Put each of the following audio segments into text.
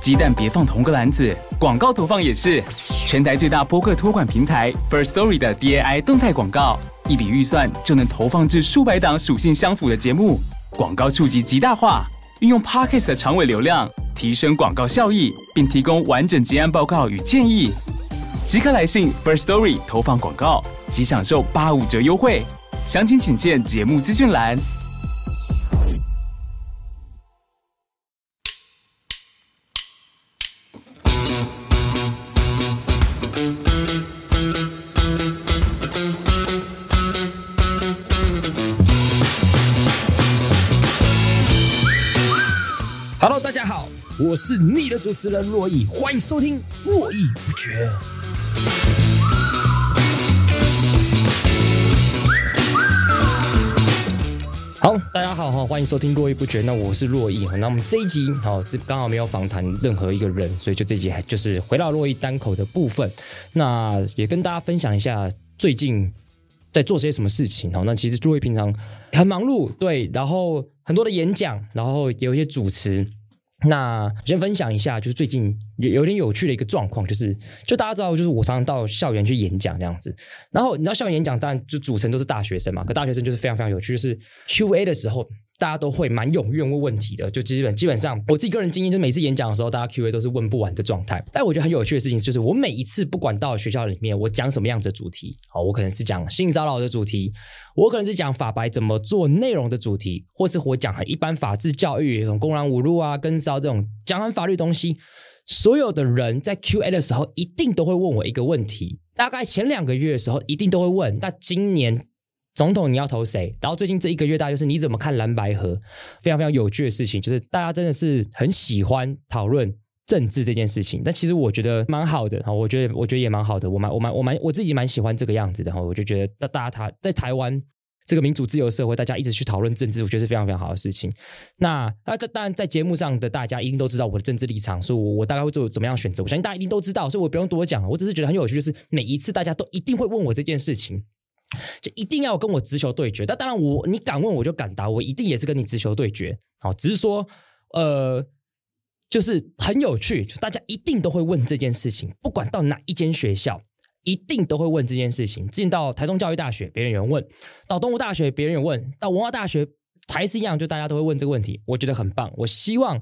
鸡蛋别放同个篮子，广告投放也是全台最大播客托管平台 First Story 的 D A I 动态广告，一笔预算就能投放至数百档属性相符的节目，广告触及极大化。运用 Podcast 的长尾流量，提升广告效益，并提供完整结案报告与建议。即刻来信 First Story 投放广告，即享受八五折优惠。详情请见节目资讯栏。我是你的主持人洛毅，欢迎收听《络绎不绝》。好，大家好哈，欢迎收听《络绎不绝》。那我是洛毅，那我们这一集好，这刚好没有访谈任何一个人，所以就这集就是回到洛毅单口的部分。那也跟大家分享一下最近在做些什么事情哦。那其实诸位平常很忙碌，对，然后很多的演讲，然后有一些主持。那先分享一下，就是最近有有点有趣的一个状况，就是就大家知道，就是我常常到校园去演讲这样子，然后你知道校园演讲当然就组成都是大学生嘛，可大学生就是非常非常有趣，就是 Q&A 的时候。大家都会蛮踊跃问问题的，就基本基本上我自己个人经验，就每次演讲的时候，大家 Q A 都是问不完的状态。但我觉得很有趣的事情就是，我每一次不管到学校里面，我讲什么样子的主题，好，我可能是讲性骚扰的主题，我可能是讲法白怎么做内容的主题，或是我讲很一般法制教育，这种公然侮辱啊、跟骚这种讲完法律东西，所有的人在 Q A 的时候，一定都会问我一个问题。大概前两个月的时候，一定都会问。那今年。总统你要投谁？然后最近这一个月大家就是你怎么看蓝白河？非常非常有趣的事情就是大家真的是很喜欢讨论政治这件事情，但其实我觉得蛮好的哈，我觉得我觉得也蛮好的，我蛮我蛮我蛮我自己蛮喜欢这个样子的哈，我就觉得大大家他在台湾这个民主自由社会，大家一直去讨论政治，我觉得是非常非常好的事情。那那当然在节目上的大家一定都知道我的政治立场，所以我我大概会做怎么样选择，我相信大家一定都知道，所以我不用多讲了。我只是觉得很有趣，就是每一次大家都一定会问我这件事情。就一定要跟我直球对决，但当然我，你敢问我就敢答，我一定也是跟你直球对决。好，只是说，呃，就是很有趣，就大家一定都会问这件事情，不管到哪一间学校，一定都会问这件事情。进到台中教育大学，别人有问；到东吴大学，别人有问；到文化大学，还是一样，就大家都会问这个问题。我觉得很棒。我希望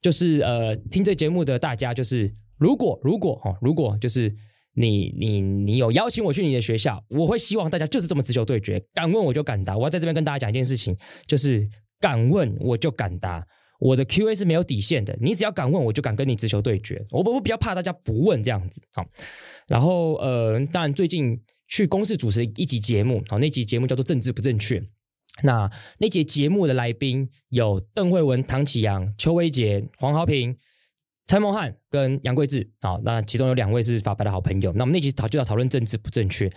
就是呃，听这节目的大家，就是如果如果哦，如果就是。你你你有邀请我去你的学校，我会希望大家就是这么直球对决，敢问我就敢答。我要在这边跟大家讲一件事情，就是敢问我就敢答，我的 Q&A 是没有底线的。你只要敢问，我就敢跟你直球对决。我不我比较怕大家不问这样子。好，然后呃，当然最近去公司主持一集节目，好，那集节目叫做《政治不正确》，那那节节目的来宾有邓慧文、唐启阳、邱威杰、黄豪平。蔡孟翰跟杨贵志，好，那其中有两位是法白的好朋友。那我们那集讨就要讨论政治不正确。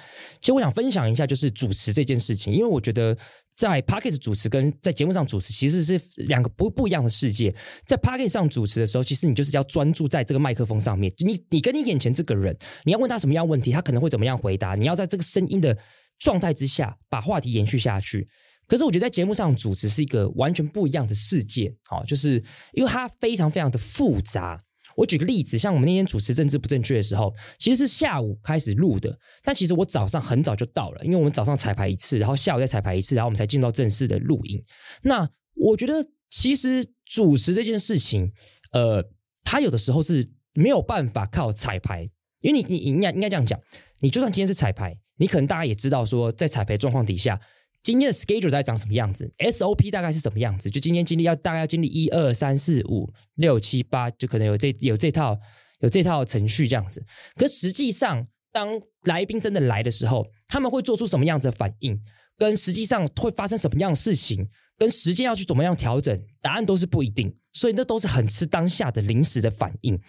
其实我想分享一下，就是主持这件事情，因为我觉得在 p a c k e t 主持跟在节目上主持其实是两个不不一样的世界。在 p a c k e t 上主持的时候，其实你就是要专注在这个麦克风上面。你你跟你眼前这个人，你要问他什么样问题，他可能会怎么样回答。你要在这个声音的状态之下，把话题延续下去。可是我觉得在节目上主持是一个完全不一样的世界，好，就是因为它非常非常的复杂。我举个例子，像我们那天主持《政治不正确》的时候，其实是下午开始录的，但其实我早上很早就到了，因为我们早上彩排一次，然后下午再彩排一次，然后我们才进到正式的录音。那我觉得其实主持这件事情，呃，它有的时候是没有办法靠彩排，因为你你你应应该这样讲，你就算今天是彩排，你可能大家也知道说，在彩排状况底下。今天的 schedule 大概长什么样子？SOP 大概是什么样子？就今天经历要大概要经历一二三四五六七八，就可能有这有这套有这套程序这样子。可实际上，当来宾真的来的时候，他们会做出什么样子的反应？跟实际上会发生什么样的事情？跟时间要去怎么样调整？答案都是不一定。所以那都是很吃当下的临时的反应。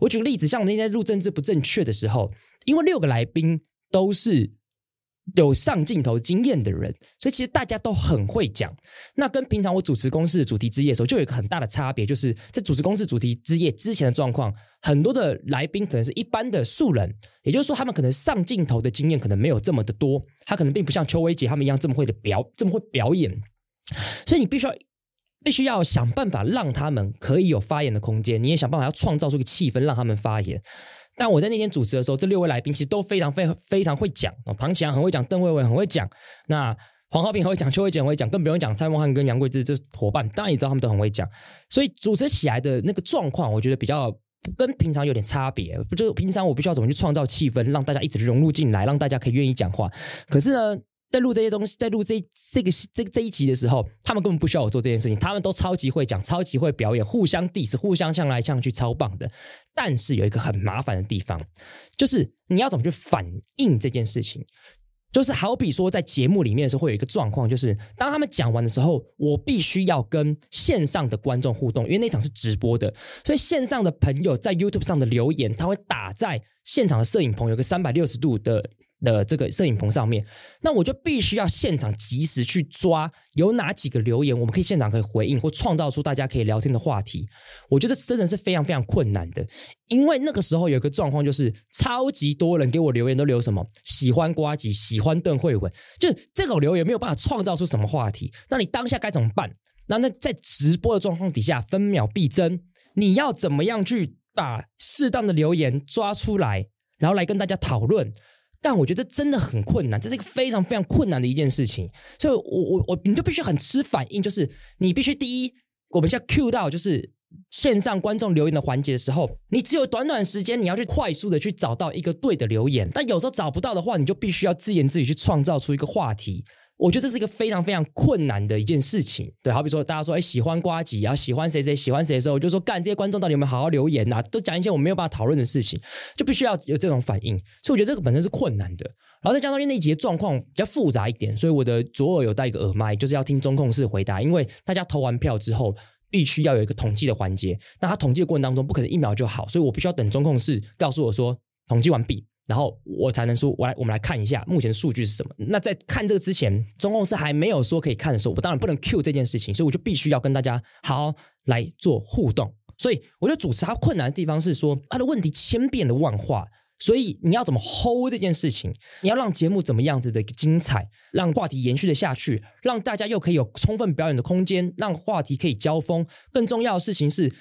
我举个例子，像我那天入政治不正确的时候，因为六个来宾都是。有上镜头经验的人，所以其实大家都很会讲。那跟平常我主持公的主题之夜的时候，就有一个很大的差别，就是在主持公司主题之夜之前的状况，很多的来宾可能是一般的素人，也就是说，他们可能上镜头的经验可能没有这么的多，他可能并不像邱薇姐他们一样这么会的表，这么会表演。所以你必须要，必须要想办法让他们可以有发言的空间，你也想办法要创造出一个气氛，让他们发言。但我在那天主持的时候，这六位来宾其实都非常、非非常会讲。哦，唐启安很会讲，邓慧文很会讲，那黄浩平很会讲，邱慧娟很会讲，更不用讲蔡孟汉跟杨贵芝这伙伴，当然也知道他们都很会讲。所以主持起来的那个状况，我觉得比较跟平常有点差别。不就平常我必须要怎么去创造气氛，让大家一直融入进来，让大家可以愿意讲话。可是呢？在录这些东西，在录这这个这这一集的时候，他们根本不需要我做这件事情，他们都超级会讲，超级会表演，互相 diss，互相向来向去，超棒的。但是有一个很麻烦的地方，就是你要怎么去反应这件事情？就是好比说，在节目里面的时候，会有一个状况，就是当他们讲完的时候，我必须要跟线上的观众互动，因为那场是直播的，所以线上的朋友在 YouTube 上的留言，他会打在现场的摄影棚，有个三百六十度的。的这个摄影棚上面，那我就必须要现场及时去抓有哪几个留言，我们可以现场可以回应或创造出大家可以聊天的话题。我觉得真的是非常非常困难的，因为那个时候有一个状况，就是超级多人给我留言都留什么喜欢瓜吉，喜欢邓慧文，就这种留言没有办法创造出什么话题。那你当下该怎么办？那那在直播的状况底下，分秒必争，你要怎么样去把适当的留言抓出来，然后来跟大家讨论？但我觉得这真的很困难，这是一个非常非常困难的一件事情。所以，我我我，你就必须很吃反应，就是你必须第一，我们 u Q 到就是线上观众留言的环节的时候，你只有短短时间，你要去快速的去找到一个对的留言。但有时候找不到的话，你就必须要自言自语去创造出一个话题。我觉得这是一个非常非常困难的一件事情，对，好比说大家说哎喜欢瓜吉啊，喜欢谁谁喜欢谁的时候，我就说干这些观众到底有没有好好留言呐？都讲一些我没有办法讨论的事情，就必须要有这种反应，所以我觉得这个本身是困难的。然后再加上因为那一节状况比较复杂一点，所以我的左耳有带一个耳麦，就是要听中控室回答，因为大家投完票之后，必须要有一个统计的环节。那他统计的过程当中不可能一秒就好，所以我必须要等中控室告诉我说统计完毕。然后我才能说，我来，我们来看一下目前的数据是什么。那在看这个之前，中控室还没有说可以看的时候，我当然不能 Q 这件事情，所以我就必须要跟大家好来做互动。所以我觉得主持它困难的地方是说，它的问题千变的万化，所以你要怎么 hold 这件事情？你要让节目怎么样子的精彩，让话题延续的下去，让大家又可以有充分表演的空间，让话题可以交锋。更重要的事情是。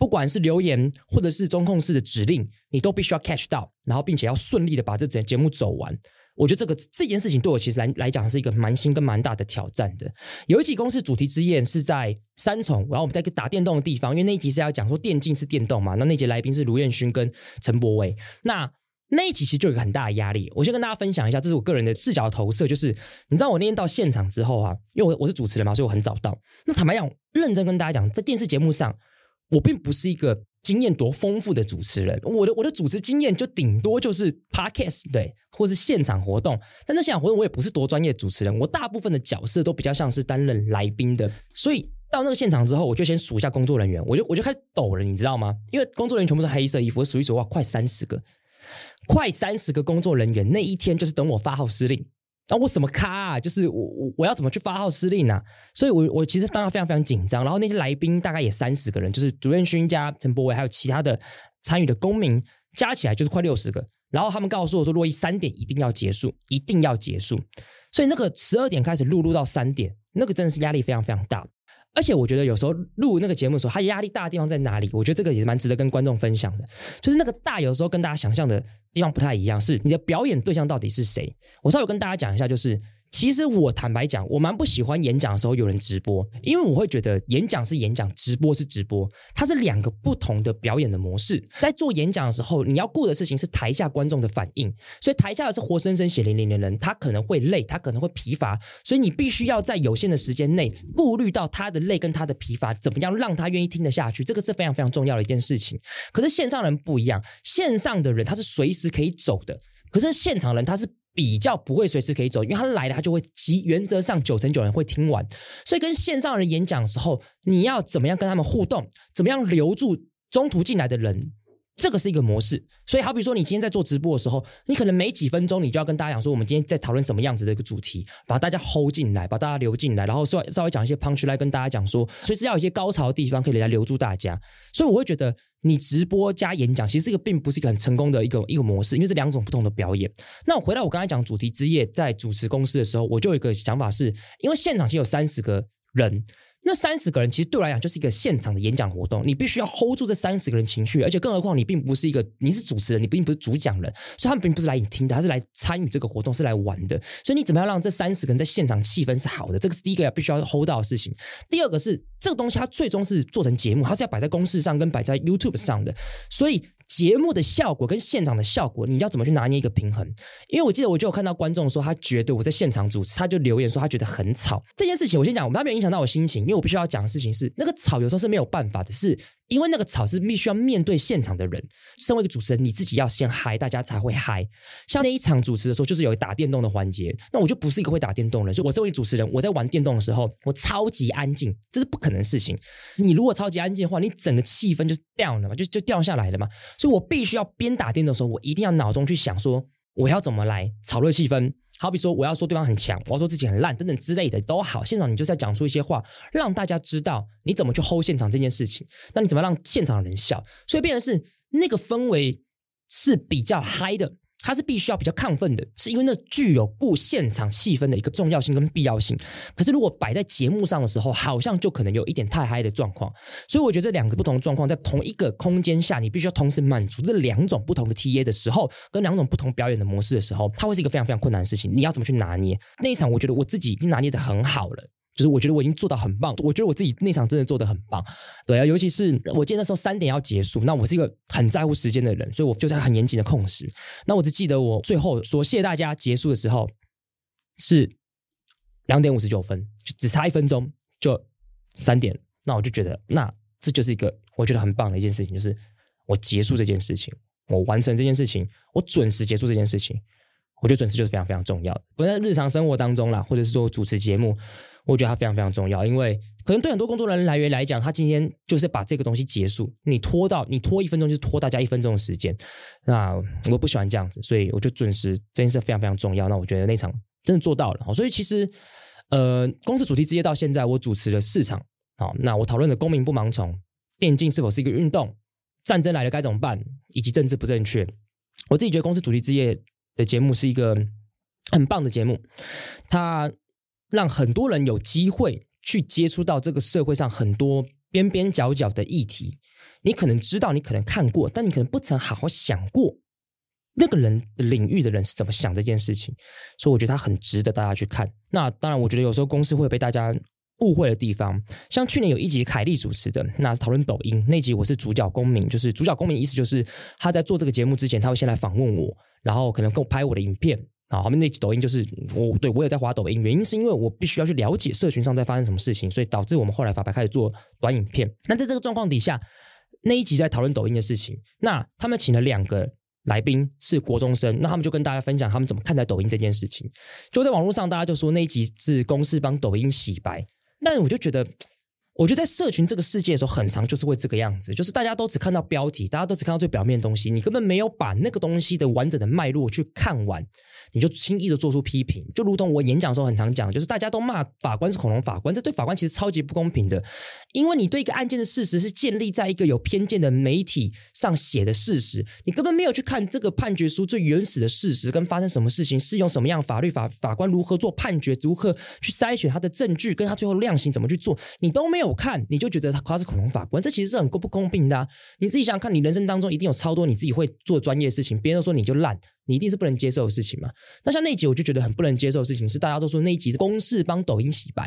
不管是留言或者是中控室的指令，你都必须要 catch 到，然后并且要顺利的把这节节目走完。我觉得这个这件事情对我其实来来讲是一个蛮新跟蛮大的挑战的。有一集公司主题之夜是在三重，然后我们在一个打电动的地方，因为那一集是要讲说电竞是电动嘛，那那节来宾是卢彦勋跟陈柏伟，那那一集其实就有一个很大的压力。我先跟大家分享一下，这是我个人的视角投射，就是你知道我那天到现场之后啊，因为我我是主持人嘛，所以我很早到。那坦白讲，认真跟大家讲，在电视节目上。我并不是一个经验多丰富的主持人，我的我的主持经验就顶多就是 podcast 对，或是现场活动。但那现场活动我也不是多专业主持人，我大部分的角色都比较像是担任来宾的。所以到那个现场之后，我就先数一下工作人员，我就我就开始抖了，你知道吗？因为工作人员全部是黑色衣服，我数一数哇，快三十个，快三十个工作人员。那一天就是等我发号施令。那我什么咖啊？就是我我我要怎么去发号施令啊？所以，我我其实当然非常非常紧张。然后，那些来宾大概也三十个人，就是主任勋加陈柏伟，还有其他的参与的公民，加起来就是快六十个。然后他们告诉我说，洛伊三点一定要结束，一定要结束。所以那个十二点开始录录到三点，那个真的是压力非常非常大。而且我觉得有时候录那个节目的时候，他压力大的地方在哪里？我觉得这个也是蛮值得跟观众分享的。就是那个大，有时候跟大家想象的地方不太一样，是你的表演对象到底是谁？我稍微跟大家讲一下，就是。其实我坦白讲，我蛮不喜欢演讲的时候有人直播，因为我会觉得演讲是演讲，直播是直播，它是两个不同的表演的模式。在做演讲的时候，你要顾的事情是台下观众的反应，所以台下的是活生生血淋淋的人，他可能会累，他可能会疲乏，所以你必须要在有限的时间内顾虑到他的累跟他的疲乏，怎么样让他愿意听得下去，这个是非常非常重要的一件事情。可是线上人不一样，线上的人他是随时可以走的，可是现场人他是。比较不会随时可以走，因为他来了，他就会集。原则上九成九人会听完，所以跟线上人演讲的时候，你要怎么样跟他们互动，怎么样留住中途进来的人，这个是一个模式。所以，好比说，你今天在做直播的时候，你可能没几分钟，你就要跟大家讲说，我们今天在讨论什么样子的一个主题，把大家 hold 进来，把大家留进来，然后稍稍微讲一些 punch 来跟大家讲说，所以是要一些高潮的地方可以来留住大家。所以，我会觉得。你直播加演讲，其实这个并不是一个很成功的一个一个模式，因为这两种不同的表演。那我回到我刚才讲主题之夜，在主持公司的时候，我就有一个想法是，因为现场其实有三十个人。那三十个人其实对我来讲就是一个现场的演讲活动，你必须要 hold 住这三十个人情绪，而且更何况你并不是一个，你是主持人，你并不是主讲人，所以他们并不是来你听的，他是来参与这个活动，是来玩的，所以你怎么样让这三十个人在现场气氛是好的，这个是第一个要必须要 hold 到的事情，第二个是这个东西它最终是做成节目，它是要摆在公式上跟摆在 YouTube 上的，所以。节目的效果跟现场的效果，你要怎么去拿捏一个平衡？因为我记得我就有看到观众说，他觉得我在现场主持，他就留言说他觉得很吵。这件事情我先讲，我他没有影响到我心情，因为我必须要讲的事情是，那个吵有时候是没有办法的。是。因为那个吵是必须要面对现场的人，身为一个主持人，你自己要先嗨，大家才会嗨。像那一场主持的时候，就是有打电动的环节，那我就不是一个会打电动的人，所以我身为主持人，我在玩电动的时候，我超级安静，这是不可能事情。你如果超级安静的话，你整个气氛就掉了嘛，就就掉下来了嘛。所以我必须要边打电动的时候，我一定要脑中去想说我要怎么来炒热气氛。好比说，我要说对方很强，我要说自己很烂，等等之类的都好。现场你就是要讲出一些话，让大家知道你怎么去 hold 现场这件事情。那你怎么让现场的人笑？所以，变成是那个氛围是比较嗨的。它是必须要比较亢奋的，是因为那具有顾现场气氛的一个重要性跟必要性。可是如果摆在节目上的时候，好像就可能有一点太嗨的状况。所以我觉得这两个不同的状况在同一个空间下，你必须要同时满足这两种不同的 T A 的时候，跟两种不同表演的模式的时候，它会是一个非常非常困难的事情。你要怎么去拿捏那一场？我觉得我自己已经拿捏的很好了。就是我觉得我已经做到很棒，我觉得我自己那场真的做的很棒，对啊，尤其是我记得那时候三点要结束，那我是一个很在乎时间的人，所以我就在很严谨的控时。那我只记得我最后说谢谢大家结束的时候是两点五十九分，就只差一分钟就三点，那我就觉得那这就是一个我觉得很棒的一件事情，就是我结束这件事情，我完成这件事情，我准时结束这件事情，我觉得准时就是非常非常重要的。我在日常生活当中啦，或者是说主持节目。我觉得它非常非常重要，因为可能对很多工作人源来讲，他今天就是把这个东西结束。你拖到你拖一分钟，就是拖大家一分钟的时间。那我不喜欢这样子，所以我就准时，这件事非常非常重要。那我觉得那场真的做到了。所以其实，呃，公司主题之夜到现在，我主持了四场。好，那我讨论的公民不盲从，电竞是否是一个运动，战争来了该怎么办，以及政治不正确。我自己觉得公司主题之夜的节目是一个很棒的节目，它。让很多人有机会去接触到这个社会上很多边边角角的议题，你可能知道，你可能看过，但你可能不曾好好想过那个人领域的人是怎么想这件事情。所以我觉得他很值得大家去看。那当然，我觉得有时候公司会被大家误会的地方，像去年有一集凯莉主持的，那讨论抖音那集，我是主角公民，就是主角公民意思就是他在做这个节目之前，他会先来访问我，然后可能跟我拍我的影片。啊，后面那集抖音就是我对我也在滑抖音，原因是因为我必须要去了解社群上在发生什么事情，所以导致我们后来发白开始做短影片。那在这个状况底下，那一集在讨论抖音的事情，那他们请了两个来宾是国中生，那他们就跟大家分享他们怎么看待抖音这件事情。就在网络上，大家就说那一集是公司帮抖音洗白，但我就觉得。我觉得在社群这个世界的时候，很长就是会这个样子，就是大家都只看到标题，大家都只看到最表面的东西，你根本没有把那个东西的完整的脉络去看完，你就轻易的做出批评。就如同我演讲的时候很常讲，就是大家都骂法官是恐龙法官，这对法官其实超级不公平的，因为你对一个案件的事实是建立在一个有偏见的媒体上写的事实，你根本没有去看这个判决书最原始的事实跟发生什么事情，是用什么样法律法法官如何做判决，如何去筛选他的证据，跟他最后量刑怎么去做，你都没有。没有看你就觉得他夸是恐龙法官，这其实是很不不公平的。你自己想想看，你人生当中一定有超多你自己会做专业事情，别人都说你就烂，你一定是不能接受的事情嘛。那像那一集，我就觉得很不能接受的事情是大家都说那一集是公式帮抖音洗白。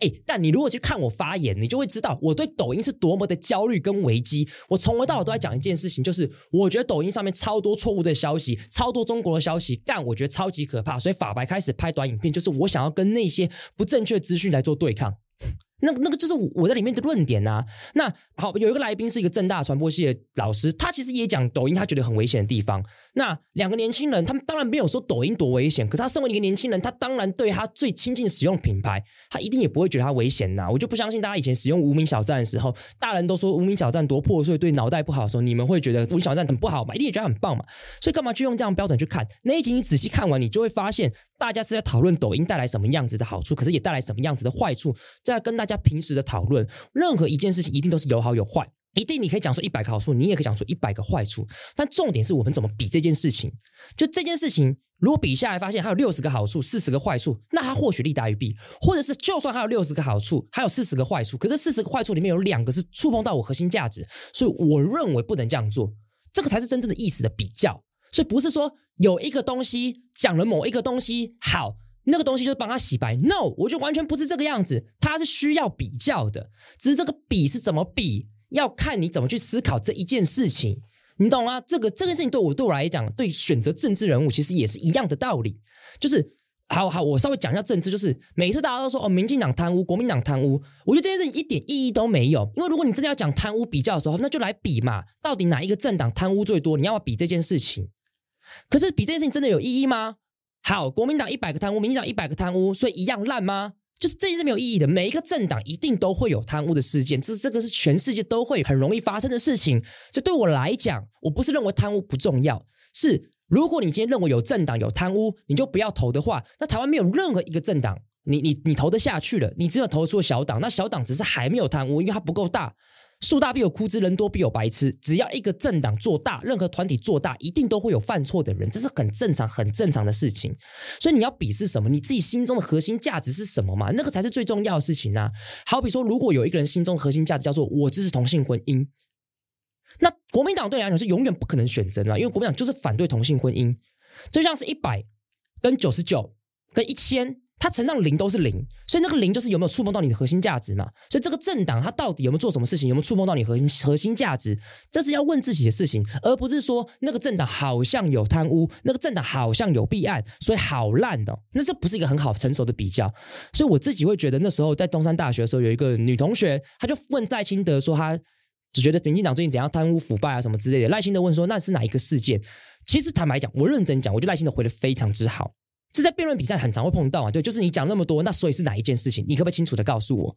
哎，但你如果去看我发言，你就会知道我对抖音是多么的焦虑跟危机。我从头到尾都在讲一件事情，就是我觉得抖音上面超多错误的消息，超多中国的消息，但我觉得超级可怕。所以法白开始拍短影片，就是我想要跟那些不正确资讯来做对抗。那那个就是我在里面的论点呐。那好，有一个来宾是一个正大传播系的老师，他其实也讲抖音，他觉得很危险的地方。那两个年轻人，他们当然没有说抖音多危险，可是他身为一个年轻人，他当然对他最亲近使用品牌，他一定也不会觉得他危险呐。我就不相信大家以前使用无名小站的时候，大人都说无名小站多破碎，对脑袋不好的时候，你们会觉得无名小站很不好嘛？一定也觉得很棒嘛？所以干嘛去用这样标准去看那一集？你仔细看完，你就会发现大家是在讨论抖音带来什么样子的好处，可是也带来什么样子的坏处。在跟大家平时的讨论，任何一件事情一定都是有好有坏。一定你可以讲出一百个好处，你也可以讲出一百个坏处。但重点是我们怎么比这件事情？就这件事情，如果比下来发现它有六十个好处，四十个坏处，那它或许利大于弊；或者是就算它有六十个好处，还有四十个坏处，可是四十个坏处里面有两个是触碰到我核心价值，所以我认为不能这样做。这个才是真正的意思的比较。所以不是说有一个东西讲了某一个东西好，那个东西就帮他洗白。No，我就完全不是这个样子。它是需要比较的，只是这个比是怎么比。要看你怎么去思考这一件事情，你懂吗？这个这件事情对我对我来讲，对选择政治人物其实也是一样的道理。就是，好好，我稍微讲一下政治。就是每次大家都说哦，民进党贪污，国民党贪污，我觉得这件事情一点意义都没有。因为如果你真的要讲贪污比较的时候，那就来比嘛，到底哪一个政党贪污最多？你要比这件事情，可是比这件事情真的有意义吗？好，国民党一百个贪污，民进党一百个贪污，所以一样烂吗？就是这件事没有意义的，每一个政党一定都会有贪污的事件，这这个是全世界都会很容易发生的事情。所以对我来讲，我不是认为贪污不重要，是如果你今天认为有政党有贪污，你就不要投的话，那台湾没有任何一个政党，你你你投得下去了，你只有投出小党，那小党只是还没有贪污，因为它不够大。树大必有枯枝，人多必有白痴。只要一个政党做大，任何团体做大，一定都会有犯错的人，这是很正常、很正常的事情。所以你要鄙视什么？你自己心中的核心价值是什么嘛？那个才是最重要的事情啊！好比说，如果有一个人心中核心价值叫做“我支持同性婚姻”，那国民党对你来讲是永远不可能选择的，因为国民党就是反对同性婚姻。就像是一百跟九十九跟一千。它乘上零都是零，所以那个零就是有没有触碰到你的核心价值嘛？所以这个政党它到底有没有做什么事情，有没有触碰到你核心核心价值，这是要问自己的事情，而不是说那个政党好像有贪污，那个政党好像有弊案，所以好烂的，那这不是一个很好成熟的比较。所以我自己会觉得，那时候在东山大学的时候，有一个女同学，她就问赖清德说，她只觉得民进党最近怎样贪污腐败啊什么之类的。赖清德问说，那是哪一个事件？其实坦白讲，我认真讲，我就赖清德回的非常之好。是在辩论比赛很常会碰到啊，对，就是你讲那么多，那所以是哪一件事情？你可不可以清楚的告诉我？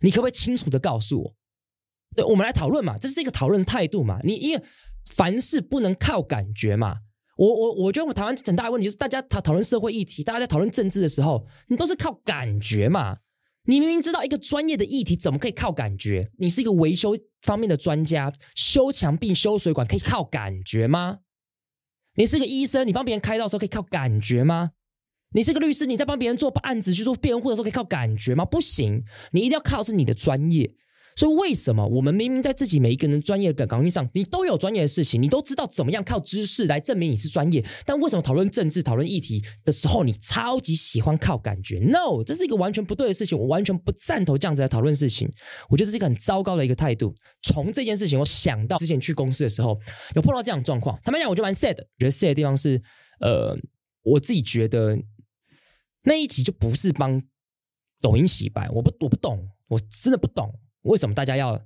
你可不可以清楚的告诉我？对，我们来讨论嘛，这是一个讨论态度嘛。你因为凡事不能靠感觉嘛。我我我觉得我们台湾很大的问题就是，大家讨讨论社会议题，大家在讨论政治的时候，你都是靠感觉嘛。你明明知道一个专业的议题，怎么可以靠感觉？你是一个维修方面的专家，修墙壁、修水管可以靠感觉吗？你是个医生，你帮别人开刀时候可以靠感觉吗？你是个律师，你在帮别人做案子去做辩护的时候，可以靠感觉吗？不行，你一定要靠是你的专业。所以为什么我们明明在自己每一个人专业的岗位上，你都有专业的事情，你都知道怎么样靠知识来证明你是专业？但为什么讨论政治、讨论议题的时候，你超级喜欢靠感觉？No，这是一个完全不对的事情，我完全不赞同这样子来讨论事情。我觉得这是一个很糟糕的一个态度。从这件事情，我想到之前去公司的时候，有碰到这样的状况。他们讲，我就蛮 sad，觉得 sad 的地方是，呃，我自己觉得。那一集就不是帮抖音洗白，我不我不懂，我真的不懂，为什么大家要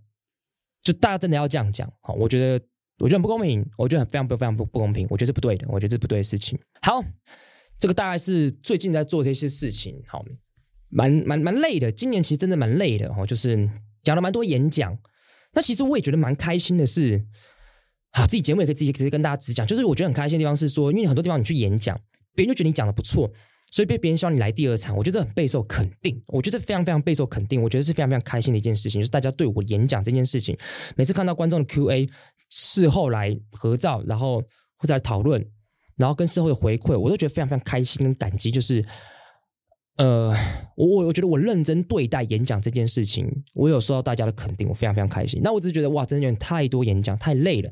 就大家真的要这样讲？好，我觉得我觉得很不公平，我觉得很非常非常不不公平，我觉得是不对的，我觉得是不对的事情。好，这个大概是最近在做这些事情，好，蛮蛮蛮累的。今年其实真的蛮累的哦，就是讲了蛮多演讲。那其实我也觉得蛮开心的是，好，自己节目也可以自己直接跟大家直讲。就是我觉得很开心的地方是说，因为很多地方你去演讲，别人就觉得你讲的不错。所以被别人希望你来第二场，我觉得很备受肯定。我觉得非常非常备受肯定。我觉得是非常非常开心的一件事情，就是大家对我演讲这件事情，每次看到观众的 Q&A，事后来合照，然后或者讨论，然后跟社会的回馈，我都觉得非常非常开心跟感激。就是，呃，我我我觉得我认真对待演讲这件事情，我有受到大家的肯定，我非常非常开心。那我只是觉得哇，真的有点太多演讲太累了，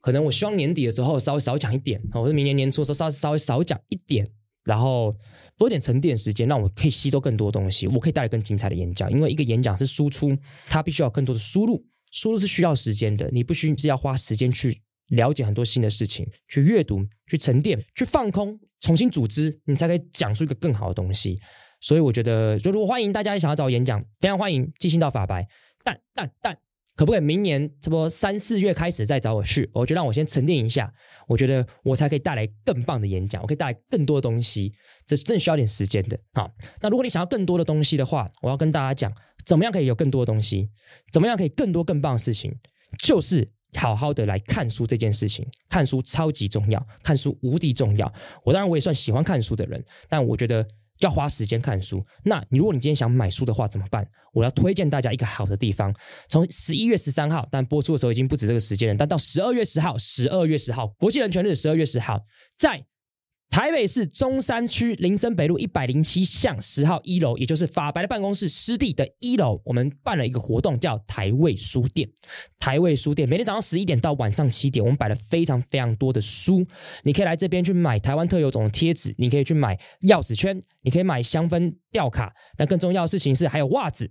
可能我希望年底的时候稍微少讲一点，或者明年年初的时候稍稍微少讲一点。然后多一点沉淀时间，让我可以吸收更多东西，我可以带来更精彩的演讲。因为一个演讲是输出，它必须要更多的输入，输入是需要时间的。你必须是要花时间去了解很多新的事情，去阅读、去沉淀、去放空、重新组织，你才可以讲出一个更好的东西。所以我觉得，就如果欢迎大家想要找我演讲，非常欢迎，寄信到法白，蛋蛋蛋。可不可以明年，这多三四月开始再找我去？我就让我先沉淀一下，我觉得我才可以带来更棒的演讲，我可以带来更多东西。这正需要点时间的。好，那如果你想要更多的东西的话，我要跟大家讲，怎么样可以有更多的东西？怎么样可以更多更棒的事情？就是好好的来看书这件事情，看书超级重要，看书无敌重要。我当然我也算喜欢看书的人，但我觉得。就要花时间看书。那你如果你今天想买书的话，怎么办？我要推荐大家一个好的地方。从十一月十三号，但播出的时候已经不止这个时间了。但到十二月十号，十二月十号，国际人权日，十二月十号，在。台北市中山区林森北路一百零七巷十号一楼，也就是法白的办公室湿地的一楼，我们办了一个活动，叫台味书店。台味书店每天早上十一点到晚上七点，我们摆了非常非常多的书，你可以来这边去买台湾特有种贴纸，你可以去买钥匙圈，你可以买香氛吊卡。但更重要的事情是，还有袜子。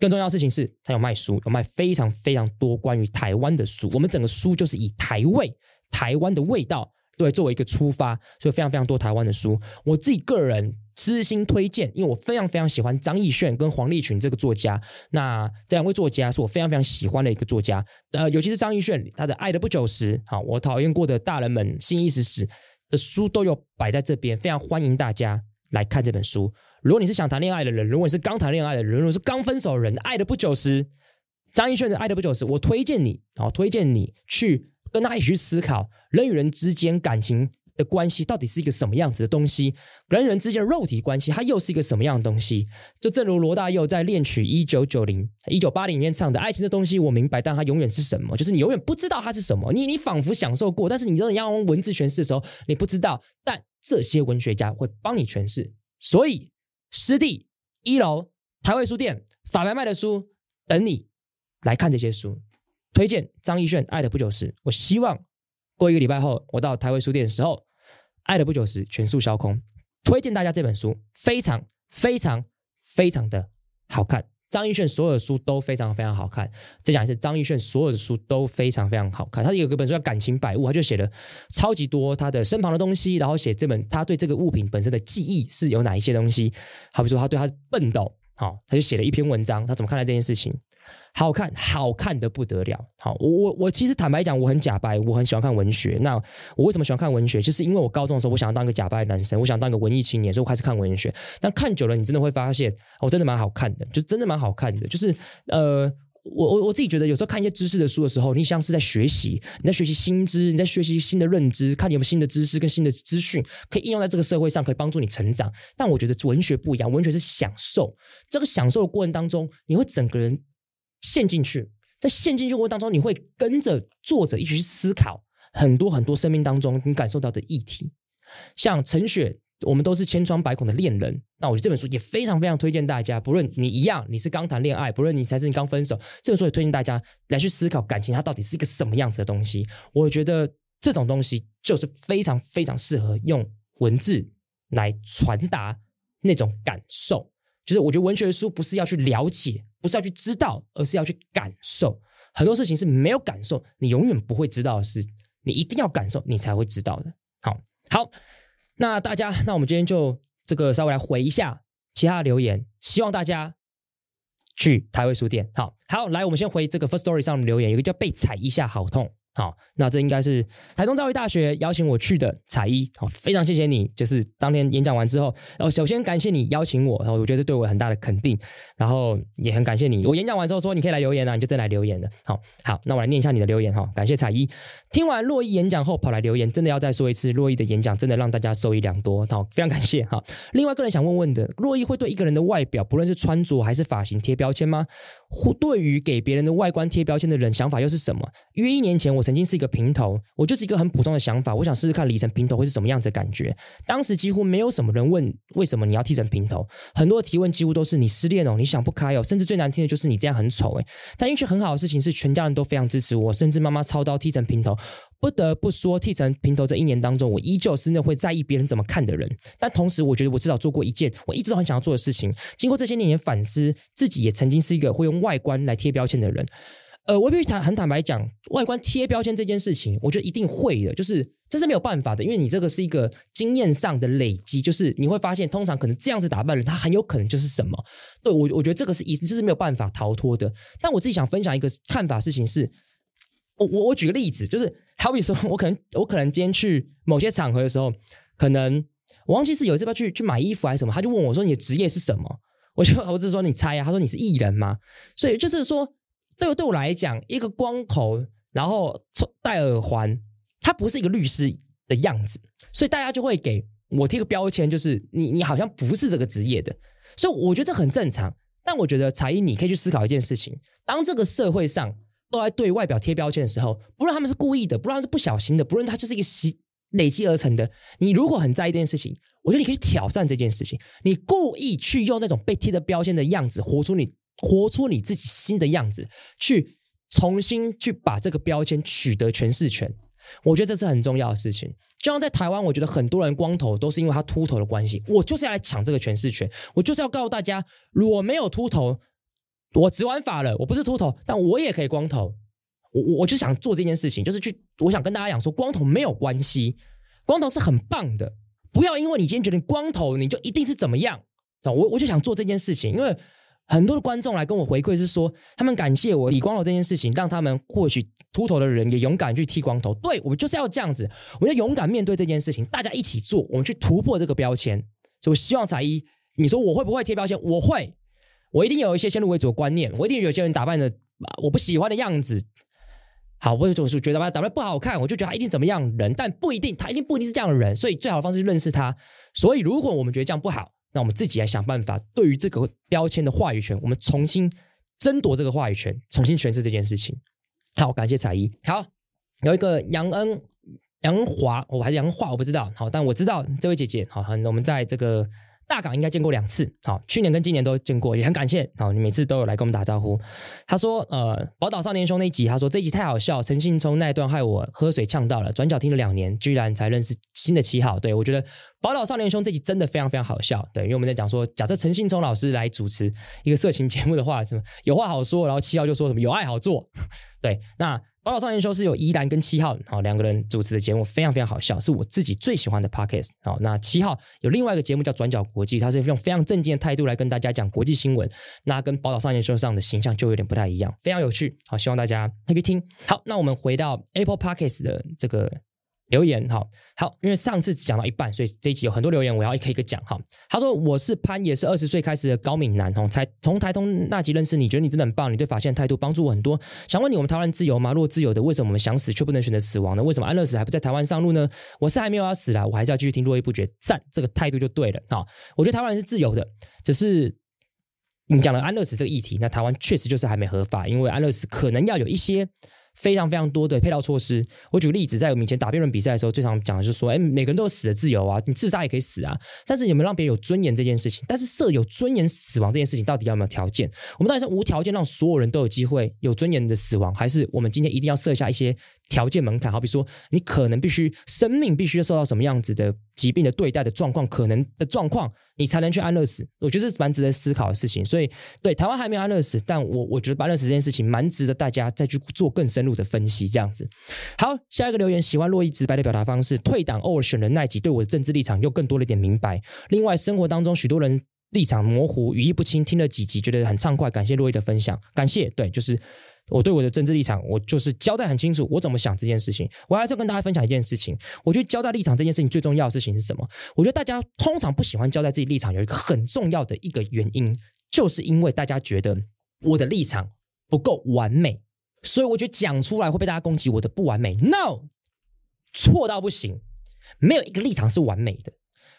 更重要的事情是，它有卖书，有卖非常非常多关于台湾的书。我们整个书就是以台味、台湾的味道。对，作为一个出发，所以非常非常多台湾的书，我自己个人私心推荐，因为我非常非常喜欢张艺炫跟黄立群这个作家。那这两位作家是我非常非常喜欢的一个作家，呃，尤其是张艺炫他的《爱的不久时》好，我讨厌过的大人们新意识史的书都有摆在这边，非常欢迎大家来看这本书。如果你是想谈恋爱的人，如果你是刚谈恋爱的人，如果是刚分手的人，《爱的不久时》张艺炫的《爱的不久时》，我推荐你，好，推荐你去。跟他一起去思考人与人之间感情的关系到底是一个什么样子的东西，人与人之间肉体关系它又是一个什么样的东西？就正如罗大佑在《恋曲一九九零》《一九八零》里面唱的：“爱情这东西我明白，但它永远是什么？就是你永远不知道它是什么。你你仿佛享受过，但是你真的要用文字诠释的时候，你不知道。但这些文学家会帮你诠释。所以，师弟一楼台味书店法文卖的书，等你来看这些书。”推荐张艺轩《爱的不久时》，我希望过一个礼拜后，我到台湾书店的时候，《爱的不久时》全速销空。推荐大家这本书，非常非常非常的好看。张艺轩所有的书都非常非常好看。再讲一次，张艺轩所有的书都非常非常好看。他有个本书叫《感情百物》，他就写了超级多他的身旁的东西，然后写这本他对这个物品本身的记忆是有哪一些东西。好比说，他对他笨斗，好，他就写了一篇文章，他怎么看待这件事情。好看，好看的不得了。好，我我我其实坦白讲，我很假白，我很喜欢看文学。那我为什么喜欢看文学？就是因为我高中的时候，我想要当一个假白的男生，我想当一个文艺青年，所以我开始看文学。但看久了，你真的会发现，我真的蛮好看的，就真的蛮好看的。就是呃，我我我自己觉得，有时候看一些知识的书的时候，你像是在学习，你在学习新知，你在学习新的认知，看你有没有新的知识跟新的资讯可以应用在这个社会上，可以帮助你成长。但我觉得文学不一样，文学是享受。这个享受的过程当中，你会整个人。陷进去，在陷进去过程当中，你会跟着作者一起去思考很多很多生命当中你感受到的议题。像陈雪，我们都是千疮百孔的恋人。那我觉得这本书也非常非常推荐大家，不论你一样，你是刚谈恋爱，不论你才是你刚分手，这个时候也推荐大家来去思考感情它到底是一个什么样子的东西。我觉得这种东西就是非常非常适合用文字来传达那种感受。就是我觉得文学书不是要去了解。不是要去知道，而是要去感受。很多事情是没有感受，你永远不会知道的事，你一定要感受，你才会知道的。好好，那大家，那我们今天就这个稍微来回一下其他留言，希望大家去台味书店。好好，来，我们先回这个 first story 上留言，有个叫被踩一下好痛。好，那这应该是台中教育大学邀请我去的彩衣，好，非常谢谢你。就是当天演讲完之后，然后首先感谢你邀请我，然后我觉得这对我有很大的肯定，然后也很感谢你。我演讲完之后说你可以来留言啊，你就真来留言了。好好，那我来念一下你的留言哈，感谢彩衣听完洛伊演讲后跑来留言，真的要再说一次，洛伊的演讲真的让大家受益良多，好，非常感谢哈。另外个人想问问的，洛伊会对一个人的外表，不论是穿着还是发型贴标签吗？对于给别人的外观贴标签的人，想法又是什么？约一年前我。我曾经是一个平头，我就是一个很普通的想法，我想试试看理成平头会是什么样子的感觉。当时几乎没有什么人问为什么你要剃成平头，很多的提问几乎都是你失恋哦，你想不开哦，甚至最难听的就是你这样很丑哎。但运气很好的事情是，全家人都非常支持我，甚至妈妈操刀剃成平头。不得不说，剃成平头这一年当中，我依旧是那会在意别人怎么看的人。但同时，我觉得我至少做过一件我一直都很想要做的事情。经过这些年也反思，自己也曾经是一个会用外观来贴标签的人。呃，我必须坦很坦白讲，外观贴标签这件事情，我觉得一定会的，就是这是没有办法的，因为你这个是一个经验上的累积，就是你会发现，通常可能这样子打扮人，他很有可能就是什么？对我，我觉得这个是一这是没有办法逃脱的。但我自己想分享一个看法，事情是，我我我举个例子，就是，好比说，我可能我可能今天去某些场合的时候，可能我忘记是有一次要去去买衣服还是什么，他就问我说你的职业是什么？我就 我只说你猜啊，他说你是艺人吗？所以就是说。对，对我来讲，一个光头，然后戴耳环，他不是一个律师的样子，所以大家就会给我贴个标签，就是你，你好像不是这个职业的，所以我觉得这很正常。但我觉得才艺，你可以去思考一件事情：当这个社会上都在对外表贴标签的时候，不论他们是故意的，不论是不小心的，不论他就是一个习累积而成的，你如果很在意这件事情，我觉得你可以去挑战这件事情，你故意去用那种被贴着标签的样子，活出你。活出你自己新的样子，去重新去把这个标签取得诠释权，我觉得这是很重要的事情。就像在台湾，我觉得很多人光头都是因为他秃头的关系。我就是要来抢这个诠释权，我就是要告诉大家，我没有秃头，我植完发了，我不是秃头，但我也可以光头。我我我就想做这件事情，就是去我想跟大家讲说，光头没有关系，光头是很棒的。不要因为你今天觉得光头，你就一定是怎么样。我我就想做这件事情，因为。很多的观众来跟我回馈是说，他们感谢我李光头这件事情，让他们或许秃头的人也勇敢去剃光头。对我们就是要这样子，我们要勇敢面对这件事情，大家一起做，我们去突破这个标签。所以我希望才艺，你说我会不会贴标签？我会，我一定有一些先入为主的观念，我一定有些人打扮的我不喜欢的样子。好，我总是觉得他打扮不好看，我就觉得他一定怎么样人，但不一定他一定不一定是这样的人。所以最好的方式是认识他。所以如果我们觉得这样不好。那我们自己来想办法，对于这个标签的话语权，我们重新争夺这个话语权，重新诠释这件事情。好，感谢彩衣。好，有一个杨恩、杨华，我还是杨华，我不知道。好，但我知道这位姐姐。好，我们在这个。大港应该见过两次，好，去年跟今年都见过，也很感谢，好，你每次都有来跟我们打招呼。他说，呃，宝岛少年兄那一集，他说这一集太好笑，陈信聪那一段害我喝水呛到了，转角听了两年，居然才认识新的七号。对我觉得宝岛少年兄这集真的非常非常好笑，对，因为我们在讲说，假设陈信聪老师来主持一个色情节目的话，什么有话好说，然后七号就说什么有爱好做，对，那。宝岛少年说是由依兰跟七号好两个人主持的节目，非常非常好笑，是我自己最喜欢的 pockets。好，那七号有另外一个节目叫转角国际，他是用非常正经的态度来跟大家讲国际新闻，那跟宝岛少年说上的形象就有点不太一样，非常有趣。好，希望大家可以听。好，那我们回到 Apple Pockets 的这个。留言哈好，因为上次讲到一半，所以这一集有很多留言，我要一个一个讲哈。他说我是潘，也是二十岁开始的高敏男哦，才从台通那集认识你，觉得你真的很棒，你对法线态度帮助我很多。想问你，我们台湾自由吗？若自由的，为什么我们想死却不能选择死亡呢？为什么安乐死还不在台湾上路呢？我是还没有要死啦，我还是要继续听。络绎不绝赞这个态度就对了哈。我觉得台湾人是自由的，只是你讲了安乐死这个议题，那台湾确实就是还没合法，因为安乐死可能要有一些。非常非常多的配套措施。我举个例子，在我们以前打辩论比赛的时候，最常讲的就是说：“哎，每个人都有死的自由啊，你自杀也可以死啊。”但是有没有让别人有尊严这件事情？但是设有尊严死亡这件事情，到底有没有条件？我们到底是无条件让所有人都有机会有尊严的死亡，还是我们今天一定要设下一些条件门槛？好比说，你可能必须生命必须受到什么样子的？疾病的对待的状况，可能的状况，你才能去安乐死。我觉得是蛮值得思考的事情。所以，对台湾还没有安乐死，但我我觉得安乐死这件事情蛮值得大家再去做更深入的分析。这样子，好，下一个留言，喜欢洛伊直白的表达方式，退党，偶尔选人耐集，对我的政治立场又更多了一点明白。另外，生活当中许多人立场模糊，语义不清，听了几集觉得很畅快，感谢洛伊的分享，感谢。对，就是。我对我的政治立场，我就是交代很清楚，我怎么想这件事情。我还是要跟大家分享一件事情。我觉得交代立场这件事情最重要的事情是什么？我觉得大家通常不喜欢交代自己立场，有一个很重要的一个原因，就是因为大家觉得我的立场不够完美，所以我觉得讲出来会被大家攻击我的不完美。No，错到不行，没有一个立场是完美的。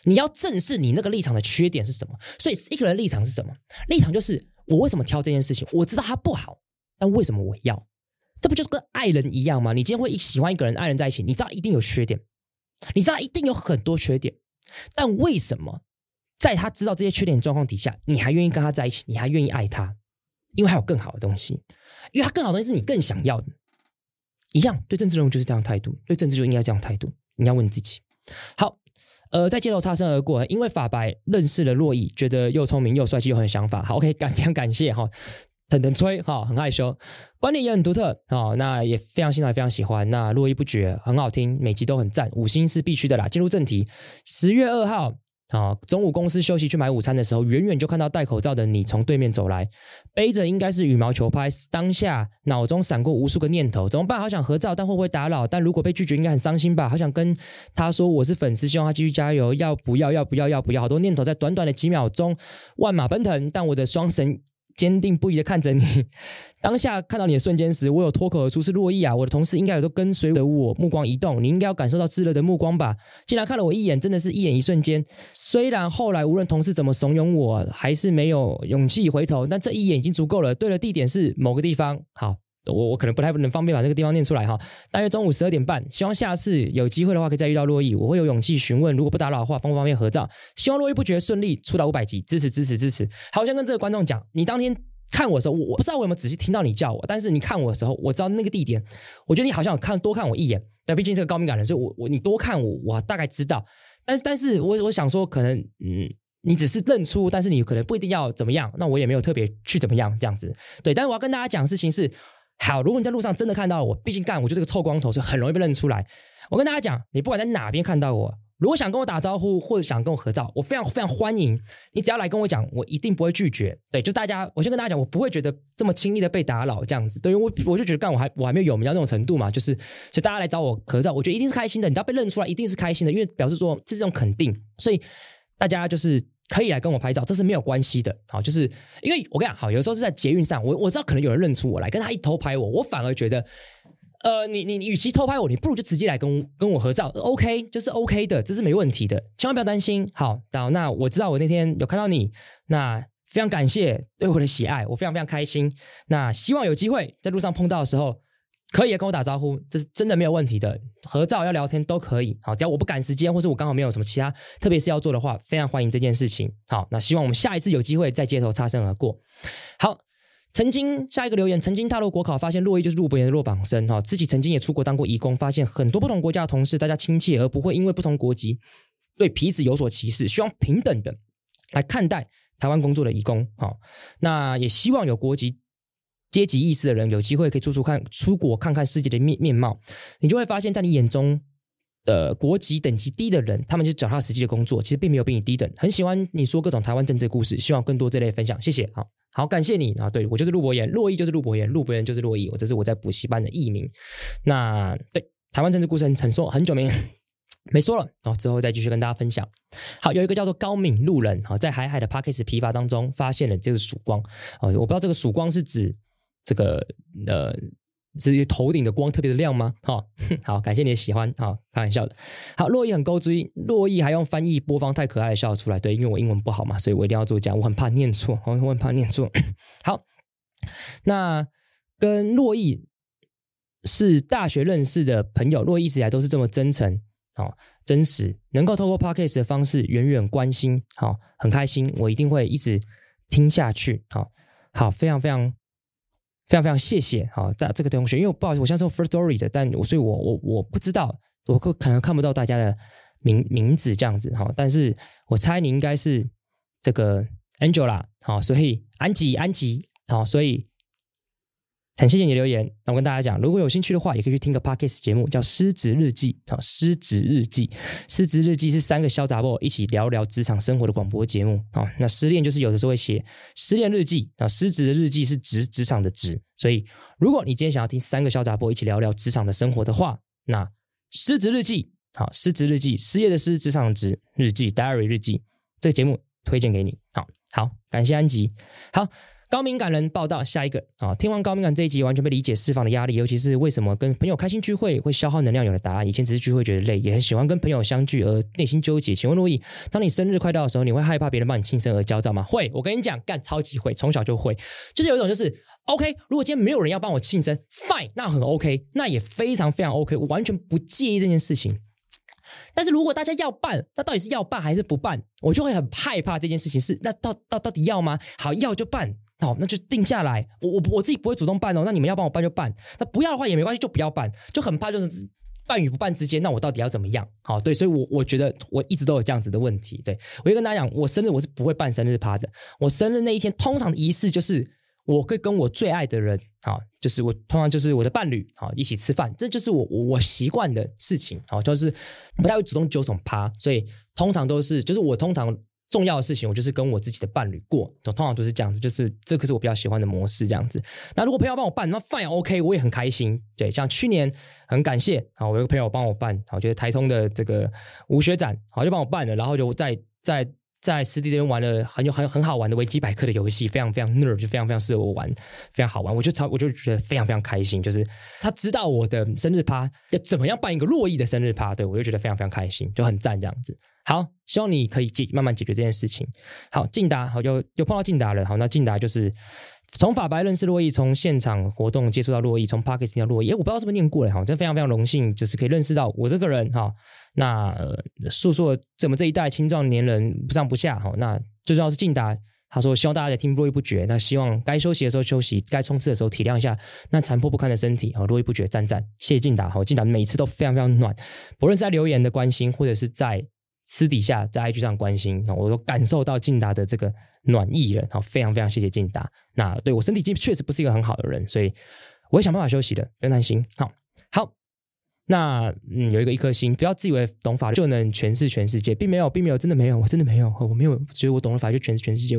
你要正视你那个立场的缺点是什么？所以一个人立场是什么？立场就是我为什么挑这件事情？我知道它不好。但为什么我要？这不就跟爱人一样吗？你今天会喜欢一个人，爱人在一起，你知道一定有缺点，你知道一定有很多缺点。但为什么在他知道这些缺点状况底下，你还愿意跟他在一起，你还愿意爱他？因为还有更好的东西，因为他更好的东西是你更想要的。一样，对政治人物就是这样态度，对政治就应该这样态度。你要问自己。好，呃，在街头擦身而过，因为法白认识了洛伊，觉得又聪明又帅气又很有想法。好，OK，感非常感谢哈。很能吹哈，很害羞，观点也很独特啊，那也非常欣赏，非常喜欢，那络绎不绝，很好听，每集都很赞，五星是必须的啦。进入正题，十月二号啊，中午公司休息去买午餐的时候，远远就看到戴口罩的你从对面走来，背着应该是羽毛球拍，当下脑中闪过无数个念头，怎么办？好想合照，但会不会打扰？但如果被拒绝，应该很伤心吧？好想跟他说我是粉丝，希望他继续加油，要不要？要不要？要不要？好多念头在短短的几秒钟，万马奔腾，但我的双神。坚定不移的看着你，当下看到你的瞬间时，我有脱口而出是洛伊啊！我的同事应该也都跟随的我，目光移动，你应该要感受到炙热的目光吧？竟然看了我一眼，真的是一眼一瞬间。虽然后来无论同事怎么怂恿，我还是没有勇气回头，但这一眼已经足够了。对了，地点是某个地方，好。我我可能不太不能方便把这个地方念出来哈，大约中午十二点半。希望下次有机会的话可以再遇到洛伊，我会有勇气询问。如果不打扰的话，方不方便合照？希望洛伊不觉得顺利出道五百集，支持支持支持。好像跟这个观众讲，你当天看我的时候，我不知道我有没有仔细听到你叫我，但是你看我的时候，我知道那个地点。我觉得你好像看多看我一眼，但毕竟是个高敏感人，所以我我你多看我，我大概知道。但是但是我我想说，可能嗯，你只是认出，但是你可能不一定要怎么样。那我也没有特别去怎么样这样子。对，但是我要跟大家讲事情是。好，如果你在路上真的看到我，毕竟干，我就是个臭光头，是很容易被认出来。我跟大家讲，你不管在哪边看到我，如果想跟我打招呼或者想跟我合照，我非常非常欢迎你，只要来跟我讲，我一定不会拒绝。对，就大家，我先跟大家讲，我不会觉得这么轻易的被打扰这样子，对，因为我我就觉得干，我还我还没有有名到那种程度嘛，就是所以大家来找我合照，我觉得一定是开心的，你知道被认出来一定是开心的，因为表示说这是种肯定，所以大家就是。可以来跟我拍照，这是没有关系的，好，就是因为我跟你讲，好，有时候是在捷运上，我我知道可能有人认出我来，跟他一偷拍我，我反而觉得，呃，你你，与其偷拍我，你不如就直接来跟跟我合照，OK，就是 OK 的，这是没问题的，千万不要担心。好，好，那我知道我那天有看到你，那非常感谢对我的喜爱，我非常非常开心，那希望有机会在路上碰到的时候。可以跟我打招呼，这是真的没有问题的。合照要聊天都可以，好，只要我不赶时间，或是我刚好没有什么其他，特别是要做的话，非常欢迎这件事情。好，那希望我们下一次有机会在街头擦身而过。好，曾经下一个留言，曾经踏入国考，发现洛伊就是陆博言的落榜生哈。自己曾经也出国当过义工，发现很多不同国家的同事，大家亲切而不会因为不同国籍对彼此有所歧视，希望平等的来看待台湾工作的义工。好，那也希望有国籍。阶级意识的人有机会可以出出看出国看看世界的面面貌，你就会发现，在你眼中呃，国籍等级低的人，他们就脚踏实地的工作，其实并没有比你低等。很喜欢你说各种台湾政治故事，希望更多这类分享，谢谢。好好感谢你啊！对我就是陆博言，洛伊就是陆博言，陆博言就是洛伊，我这是我在补习班的艺名。那对台湾政治故事很很说很久没没说了，然后之后再继续跟大家分享。好，有一个叫做高敏路人啊，在海海的 p a c k e s 批发当中发现了这个曙光啊，我不知道这个曙光是指。这个呃，是头顶的光特别的亮吗？哈，好，感谢你的喜欢哈，开玩笑的。好，洛伊很高追，洛伊还用翻译播放太可爱的笑出来，对，因为我英文不好嘛，所以我一定要做假，我很怕念错，我很怕念错。好，那跟洛伊是大学认识的朋友，洛伊一直以来都是这么真诚，好真实，能够透过 podcast 的方式远远关心，好很开心，我一定会一直听下去，好，好，非常非常。非常非常谢谢，哈，大这个同学，因为我不好意思，我先说 first story 的，但我所以我我我不知道，我可能看不到大家的名名字这样子哈，但是我猜你应该是这个 Angela 好，所以安吉安吉好，所以。很谢谢你留言，那我跟大家讲，如果有兴趣的话，也可以去听个 podcast 节目，叫《失职日记》啊，《失职日记》《失职日记》是三个小杂波一起聊聊职场生活的广播节目啊。那失恋就是有的时候会写失恋日记啊，失职的日记是职职场的职，所以如果你今天想要听三个小杂波一起聊聊职场的生活的话，那《失职日记》好，《失职日记》失业的失职场的职日记 diary 日记这节目推荐给你。好好，感谢安吉。好。高敏感人报道下一个啊！听完高敏感这一集，完全被理解释放的压力，尤其是为什么跟朋友开心聚会会消耗能量有了答案。以前只是聚会觉得累，也很喜欢跟朋友相聚而内心纠结。请问路易，当你生日快到的时候，你会害怕别人帮你庆生而焦躁吗？会，我跟你讲，干超级会，从小就会，就是有一种就是 OK。如果今天没有人要帮我庆生，Fine，那很 OK，那也非常非常 OK，我完全不介意这件事情。但是如果大家要办，那到底是要办还是不办？我就会很害怕这件事情是那到到到底要吗？好，要就办。好，那就定下来。我我我自己不会主动办哦。那你们要帮我办就办，那不要的话也没关系，就不要办。就很怕就是办与不办之间，那我到底要怎么样？好，对，所以，我我觉得我一直都有这样子的问题。对我就跟大家讲，我生日我是不会办生日趴的。我生日那一天，通常的仪式就是我会跟我最爱的人，啊，就是我通常就是我的伴侣，啊，一起吃饭，这就是我我我习惯的事情。好，就是不太会主动揪什么趴，所以通常都是就是我通常。重要的事情，我就是跟我自己的伴侣过，都通常都是这样子，就是这个是我比较喜欢的模式这样子。那如果朋友帮我办，那饭也 OK，我也很开心。对，像去年很感谢，啊，我有个朋友帮我办，我觉得台通的这个吴学展好就帮我办了，然后就再再。在实地这边玩了很有很有很好玩的维基百科的游戏，非常非常 nerve，就非常非常适合我玩，非常好玩。我就超我就觉得非常非常开心，就是他知道我的生日趴要怎么样办一个落邑的生日趴，对我就觉得非常非常开心，就很赞这样子。好，希望你可以解慢慢解决这件事情。好，进达，好有有碰到进达了。好，那进达就是。从法白认识洛毅，从现场活动接触到洛毅，从 parking 到洛毅，哎，我不知道是不是念过了哈，真非常非常荣幸，就是可以认识到我这个人哈。那素素怎么这一代青壮年人不上不下哈。那最重要是静达，他说希望大家在听洛绎不绝，那希望该休息的时候休息，该冲刺的时候体谅一下那残破不堪的身体哈。洛绎不绝赞赞，谢谢静达哈，静达每次都非常非常暖，不论是在留言的关心，或者是在。私底下在 IG 上关心，我都感受到劲达的这个暖意了，好，非常非常谢谢劲达。那对我身体其实确实不是一个很好的人，所以我会想办法休息的，不用担心。好。那嗯，有一个一颗心，不要自以为懂法律就能诠释全世界，并没有，并没有，真的没有，我真的没有，我没有，所以，我懂了法律就诠释全世界，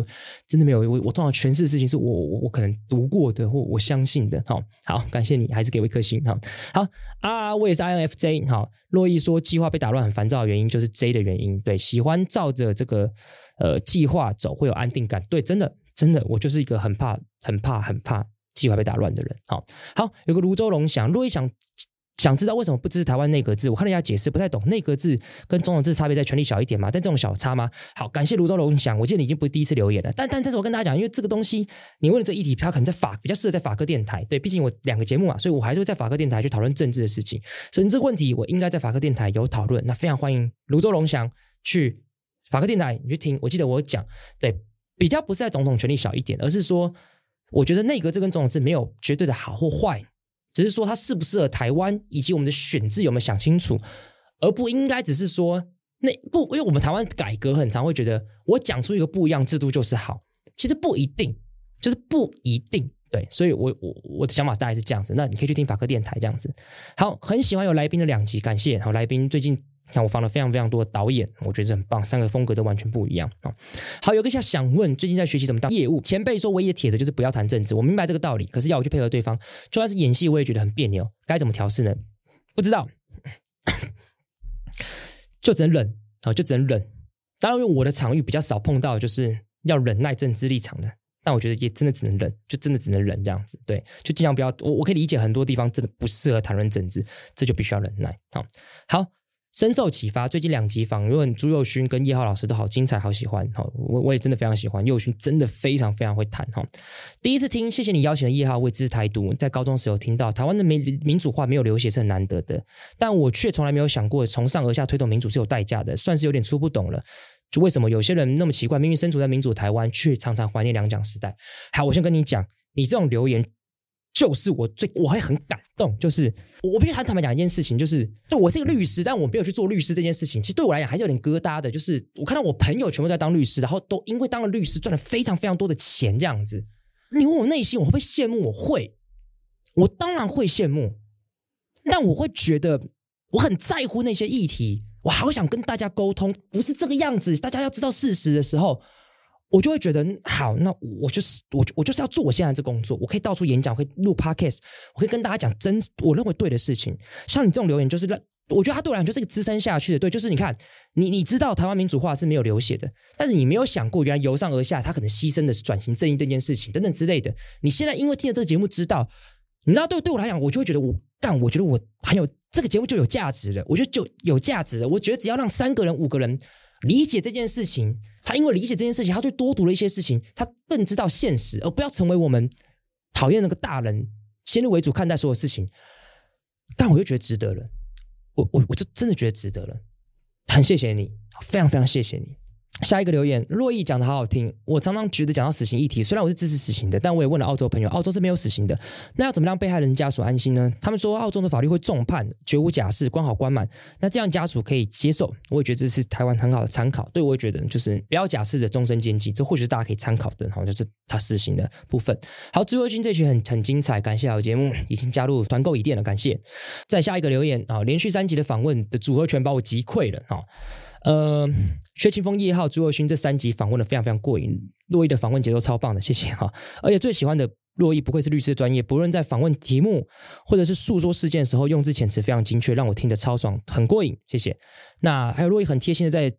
真的没有，我我通常诠释的事情是我我可能读过的或我相信的，好好感谢你，还是给我一颗心哈好啊，我也是 INFJ，好，洛伊说计划被打乱很烦躁的原因就是 J 的原因，对，喜欢照着这个呃计划走会有安定感，对，真的真的，我就是一个很怕很怕很怕计划被打乱的人，好好，有个泸州龙翔，洛伊想。想知道为什么不支持台湾内阁制？我看人家解释不太懂，内阁制跟总统制差别在权力小一点嘛？但这种小差吗？好，感谢泸州龙翔，我记得你已经不是第一次留言了。但但这次我跟大家讲，因为这个东西，你问了这议题，它可能在法比较适合在法科电台。对，毕竟我两个节目嘛，所以我还是会在法科电台去讨论政治的事情。所以你这问题，我应该在法科电台有讨论。那非常欢迎泸州龙翔去法科电台，你去听。我记得我讲，对，比较不是在总统权力小一点，而是说，我觉得内阁制跟总统制没有绝对的好或坏。只是说它适不适合台湾，以及我们的选制有没有想清楚，而不应该只是说那不，因为我们台湾改革很常会觉得我讲出一个不一样制度就是好，其实不一定，就是不一定，对。所以我我我的想法大概是这样子，那你可以去听法科电台这样子。好，很喜欢有来宾的两集，感谢好来宾，最近。看我放了非常非常多的导演，我觉得这很棒，三个风格都完全不一样啊。好，有个想想问，最近在学习什么？当业务前辈说唯一的铁则就是不要谈政治，我明白这个道理，可是要我去配合对方，就算是演戏，我也觉得很别扭。该怎么调试呢？不知道，就只能忍啊，就只能忍。当然，因为我的场域比较少碰到就是要忍耐政治立场的，但我觉得也真的只能忍，就真的只能忍这样子。对，就尽量不要。我我可以理解很多地方真的不适合谈论政治，这就必须要忍耐啊。好。深受启发，最近两集访问朱佑勋跟叶浩老师都好精彩，好喜欢哈，我我也真的非常喜欢，佑勋真的非常非常会谈哈。第一次听，谢谢你邀请的叶浩，未知台独，在高中时有听到台湾的民民主化没有流血是很难得的，但我却从来没有想过从上而下推动民主是有代价的，算是有点初不懂了。就为什么有些人那么奇怪，明明身处在民主台湾，却常常怀念两蒋时代？好，我先跟你讲，你这种留言。就是我最，我会很感动。就是我必须坦坦白讲一件事情，就是就我是一个律师，但我没有去做律师这件事情。其实对我来讲还是有点疙瘩的。就是我看到我朋友全部在当律师，然后都因为当了律师赚了非常非常多的钱，这样子。你问我内心我会不会羡慕？我会，我当然会羡慕。但我会觉得我很在乎那些议题，我好想跟大家沟通。不是这个样子，大家要知道事实的时候。我就会觉得好，那我就是我我就是要做我现在这工作，我可以到处演讲，会录 podcast，我可以跟大家讲真我认为对的事情。像你这种留言，就是让我觉得他对我来讲就是个支撑下去的。对，就是你看你你知道台湾民主化是没有流血的，但是你没有想过，原来由上而下，他可能牺牲的是转型正义这件事情等等之类的。你现在因为听了这个节目，知道你知道对对我来讲，我就会觉得我干，我觉得我很有这个节目就有价值了，我觉得就有价值了。我觉得只要让三个人五个人。理解这件事情，他因为理解这件事情，他就多读了一些事情，他更知道现实，而不要成为我们讨厌那个大人先入为主看待所有事情。但我又觉得值得了，我我我就真的觉得值得了，很谢谢你，非常非常谢谢你。下一个留言，若伊讲的好好听。我常常觉得讲到死刑议题，虽然我是支持死刑的，但我也问了澳洲朋友，澳洲是没有死刑的。那要怎么让被害人家属安心呢？他们说，澳洲的法律会重判，绝无假释，关好关满，那这样家属可以接受。我也觉得这是台湾很好的参考。对我也觉得就是不要假释的终身监禁，这或许是大家可以参考的。好，就是他死刑的部分。好，朱由军这群很很精彩，感谢好节目，已经加入团购已店了，感谢。再下一个留言啊，连续三集的访问的组合拳把我击溃了啊。呃，薛清峰、叶浩、朱若勋这三集访问的非常非常过瘾，洛伊的访问节奏超棒的，谢谢哈！而且最喜欢的洛伊不愧是律师专业，不论在访问题目或者是诉说事件的时候，用字遣词非常精确，让我听得超爽，很过瘾，谢谢。那还有洛伊很贴心的在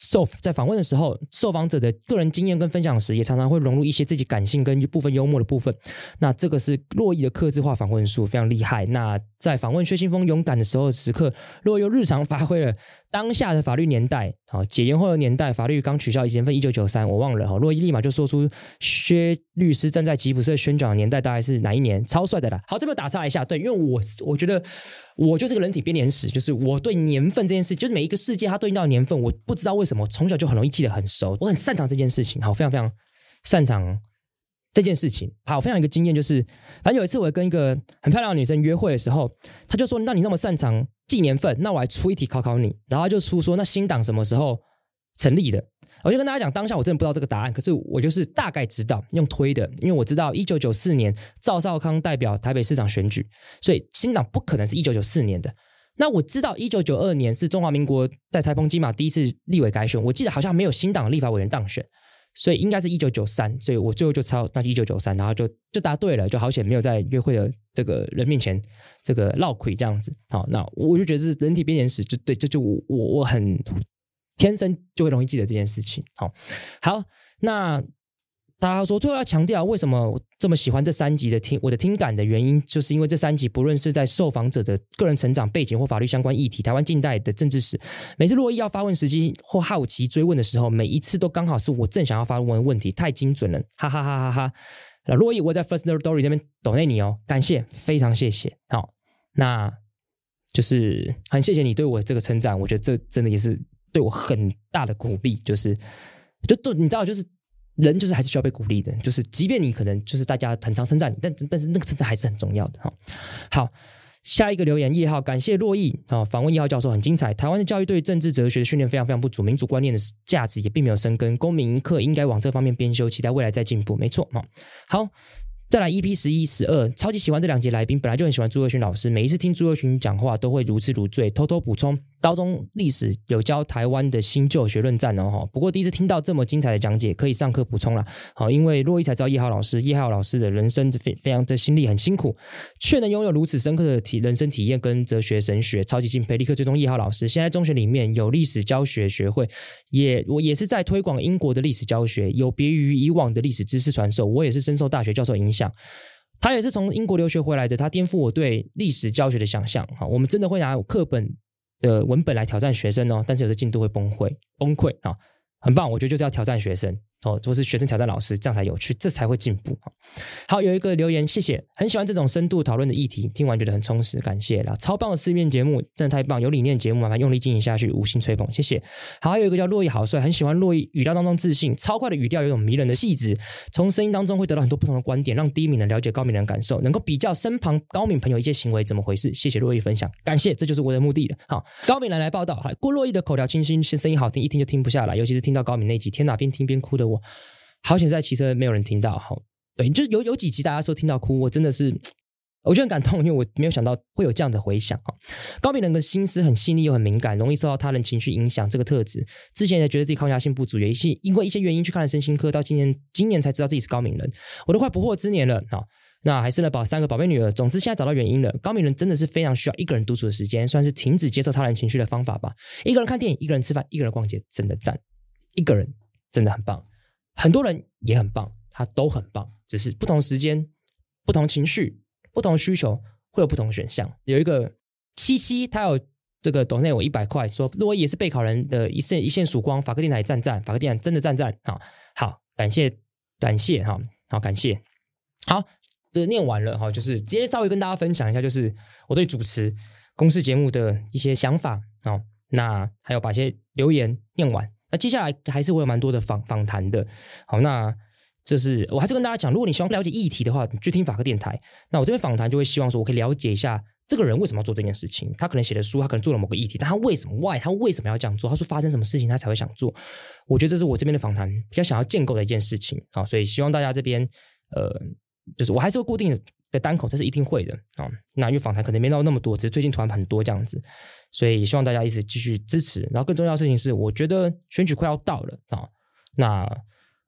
受在访问的时候，受访者的个人经验跟分享时，也常常会融入一些自己感性跟部分幽默的部分。那这个是洛伊的克制化访问术非常厉害。那在访问薛清峰勇敢的时候时刻，洛伊又日常发挥了。当下的法律年代，好解严后的年代，法律刚取消前份一九九三，我忘了哈。洛伊立马就说出薛律师站在吉普车宣讲的年代大概是哪一年，超帅的啦。好，这边打岔一下，对，因为我我觉得我就是个人体编年史，就是我对年份这件事，就是每一个世界它对应到年份，我不知道为什么从小就很容易记得很熟，我很擅长这件事情，好，非常非常擅长这件事情。好，我非常一个经验就是，反正有一次我跟一个很漂亮的女生约会的时候，她就说，那你那么擅长。记年份，那我还出一题考考你，然后就出说那新党什么时候成立的？我就跟大家讲，当下我真的不知道这个答案，可是我就是大概知道用推的，因为我知道一九九四年赵少康代表台北市长选举，所以新党不可能是一九九四年的。那我知道一九九二年是中华民国在台风金马第一次立委改选，我记得好像没有新党立法委员当选。所以应该是一九九三，所以我最后就抄，那就一九九三，然后就就答对了，就好险没有在约会的这个人面前这个闹亏这样子。好，那我就觉得是人体编年史，就对，就就我我很天生就会容易记得这件事情。好好，那。他说：“最后要强调，为什么这么喜欢这三集的听我的听感的原因，就是因为这三集不论是在受访者的个人成长背景或法律相关议题，台湾近代的政治史。每次洛伊要发问时机或好奇追问的时候，每一次都刚好是我正想要发问的问题，太精准了，哈哈哈哈哈！洛伊，我在 First Story 那边等内你哦，感谢，非常谢谢。好，那就是很谢谢你对我这个成长，我觉得这真的也是对我很大的鼓励，就是就就你知道就是。”人就是还是需要被鼓励的，就是即便你可能就是大家很常称赞你，但但是那个称赞还是很重要的哈。好，下一个留言一号，感谢洛毅啊，访问一号教授很精彩。台湾的教育对政治哲学的训练非常非常不足，民主观念的价值也并没有生根。公民课应该往这方面编修，期待未来再进步。没错嘛。好，再来 EP 十一十二，超级喜欢这两节来宾，本来就很喜欢朱若群老师，每一次听朱若群讲话都会如痴如醉，偷偷补充。高中历史有教台湾的新旧学论战哦，哈。不过第一次听到这么精彩的讲解，可以上课补充了。好，因为洛伊才知道叶浩老师，叶浩老师的人生非非常的心力很辛苦，却能拥有如此深刻的体人生体验跟哲学神学，超级敬佩。立刻追踪叶浩老师。现在中学里面有历史教学学会，也我也是在推广英国的历史教学，有别于以往的历史知识传授。我也是深受大学教授影响，他也是从英国留学回来的，他颠覆我对历史教学的想象。哈，我们真的会拿课本。的文本来挑战学生哦，但是有的进度会崩溃，崩溃啊，很棒，我觉得就是要挑战学生。哦，就是学生挑战老师，这样才有趣，这才会进步。好，有一个留言，谢谢，很喜欢这种深度讨论的议题，听完觉得很充实，感谢。了。超棒的四面节目，真的太棒，有理念节目麻烦用力经营下去，五星吹捧，谢谢。好，有一个叫洛伊好帅，很喜欢洛伊语调当中自信，超快的语调有种迷人的气质，从声音当中会得到很多不同的观点，让低敏人了解高敏人感受，能够比较身旁高敏朋友一些行为怎么回事。谢谢洛伊分享，感谢，这就是我的目的了。好，高敏人来报道，哈，郭洛伊的口条清新，声音好听，一听就听不下来，尤其是听到高敏那集，天哪，边听边哭的。好险在骑车，没有人听到哈。对，就是有有几集大家说听到哭，我真的是，我就很感动，因为我没有想到会有这样的回响。高敏人的心思很细腻又很敏感，容易受到他人情绪影响，这个特质之前也觉得自己抗压性不足，也一些因为一些原因去看了身心科，到今年今年才知道自己是高敏人。我都快不惑之年了啊，那还生了宝三个宝贝女儿。总之现在找到原因了，高敏人真的是非常需要一个人独处的时间，算是停止接受他人情绪的方法吧。一个人看电影，一个人吃饭，一个人逛街，真的赞，一个人真的很棒。很多人也很棒，他都很棒，只是不同时间、不同情绪、不同需求会有不同选项。有一个七七，他有这个抖内有一百块，说如果也是备考人的一线一线曙光，法克电台赞赞，法克电台真的赞赞啊！好，感谢感谢哈，好感谢，好，这念完了哈，就是今天稍微跟大家分享一下，就是我对主持公司节目的一些想法啊。那还有把些留言念完。那接下来还是会有蛮多的访访谈的。好，那这是我还是跟大家讲，如果你希望了解议题的话，去听法科电台。那我这边访谈就会希望说，我可以了解一下这个人为什么要做这件事情，他可能写的书，他可能做了某个议题，但他为什么？why？他为什么要这样做？他说发生什么事情，他才会想做？我觉得这是我这边的访谈比较想要建构的一件事情。好，所以希望大家这边呃，就是我还是会固定的。的单口，这是一定会的啊！那因为访谈可能没到那么多，只是最近突然很多这样子，所以也希望大家一直继续支持。然后更重要的事情是，我觉得选举快要到了啊！那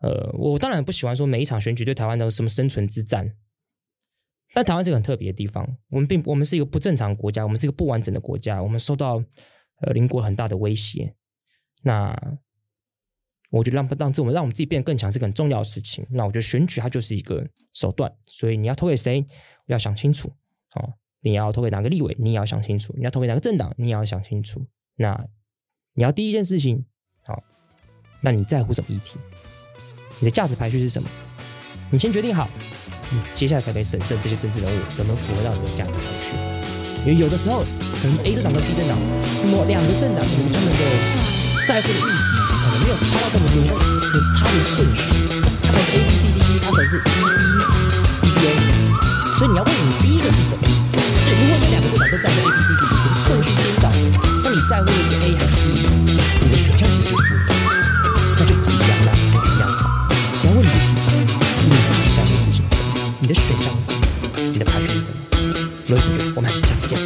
呃，我当然不喜欢说每一场选举对台湾有什么生存之战，但台湾是个很特别的地方，我们并我们是一个不正常国家，我们是一个不完整的国家，我们受到呃邻国很大的威胁。那我觉得让让自我们让我们自己变得更强是个很重要的事情。那我觉得选举它就是一个手段，所以你要投给谁，要想清楚。哦。你要投给哪个立委，你也要想清楚；你要投给哪个政党，你也要想清楚。那你要第一件事情，好，那你在乎什么议题？你的价值排序是什么？你先决定好，接下来才可以审慎这些政治人物有没有符合到你的价值排序。因为有的时候，可能 A 政党跟 B 政党，那么两个政党他们的在乎的议题。有没有差到这么丢？可差的顺序，它可能是 A B C D E，它可能是 E E C B A。所以你要问你第一个是什么？对，如果这两个字典都在 A B C D 你的顺序是颠倒，那你在乎的是 A 还是 E？你的选项其实是不样的。那就不是一样了，还是一样。只要问你自己，你自己在乎的事情是什么？你的选项是什么？你的排序是什么？罗辑君，我们下次见。